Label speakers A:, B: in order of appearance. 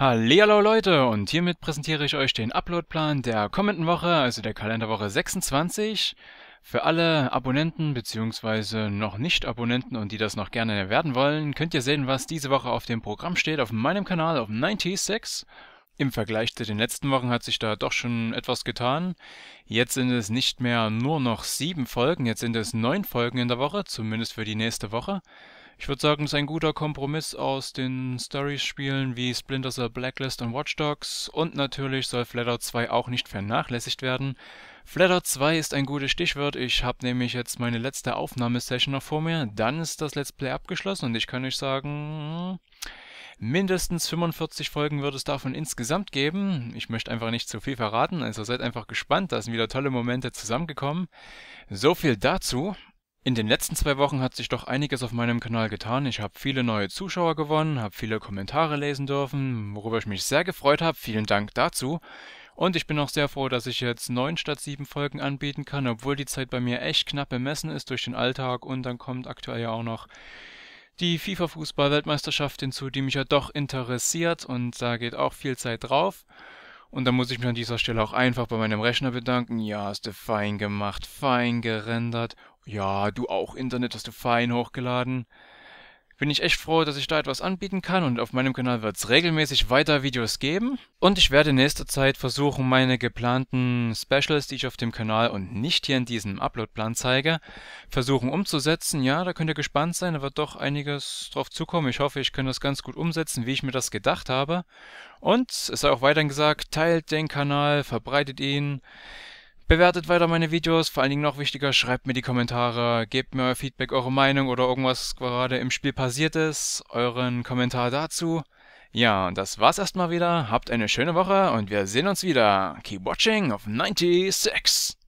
A: Hallo Leute und hiermit präsentiere ich euch den Uploadplan der kommenden Woche, also der Kalenderwoche 26. Für alle Abonnenten bzw. noch Nicht-Abonnenten und die das noch gerne werden wollen, könnt ihr sehen, was diese Woche auf dem Programm steht auf meinem Kanal auf 96. Im Vergleich zu den letzten Wochen hat sich da doch schon etwas getan. Jetzt sind es nicht mehr nur noch sieben Folgen, jetzt sind es neun Folgen in der Woche, zumindest für die nächste Woche. Ich würde sagen, es ist ein guter Kompromiss aus den story spielen wie Splinter Cell Blacklist und Watch Dogs und natürlich soll Flatter 2 auch nicht vernachlässigt werden. Flatter 2 ist ein gutes Stichwort, ich habe nämlich jetzt meine letzte Aufnahmesession noch vor mir, dann ist das Let's Play abgeschlossen und ich kann euch sagen mindestens 45 Folgen wird es davon insgesamt geben. Ich möchte einfach nicht zu viel verraten, also seid einfach gespannt, da sind wieder tolle Momente zusammengekommen. So viel dazu. In den letzten zwei Wochen hat sich doch einiges auf meinem Kanal getan. Ich habe viele neue Zuschauer gewonnen, habe viele Kommentare lesen dürfen, worüber ich mich sehr gefreut habe. Vielen Dank dazu. Und ich bin auch sehr froh, dass ich jetzt neun statt sieben Folgen anbieten kann, obwohl die Zeit bei mir echt knapp bemessen ist durch den Alltag und dann kommt aktuell ja auch noch die FIFA-Fußball-Weltmeisterschaft hinzu, die mich ja doch interessiert und da geht auch viel Zeit drauf. Und da muss ich mich an dieser Stelle auch einfach bei meinem Rechner bedanken. Ja, hast du fein gemacht, fein gerendert. Ja, du auch Internet hast du fein hochgeladen bin ich echt froh, dass ich da etwas anbieten kann und auf meinem Kanal wird es regelmäßig weiter Videos geben. Und ich werde in nächster Zeit versuchen, meine geplanten Specials, die ich auf dem Kanal und nicht hier in diesem Uploadplan zeige, versuchen umzusetzen. Ja, da könnt ihr gespannt sein, da wird doch einiges drauf zukommen. Ich hoffe, ich kann das ganz gut umsetzen, wie ich mir das gedacht habe. Und es sei auch weiterhin gesagt, teilt den Kanal, verbreitet ihn. Bewertet weiter meine Videos, vor allen Dingen noch wichtiger, schreibt mir die Kommentare, gebt mir euer Feedback, eure Meinung oder irgendwas gerade im Spiel passiert ist, euren Kommentar dazu. Ja, und das war's erstmal wieder. Habt eine schöne Woche und wir sehen uns wieder. Keep watching auf 96!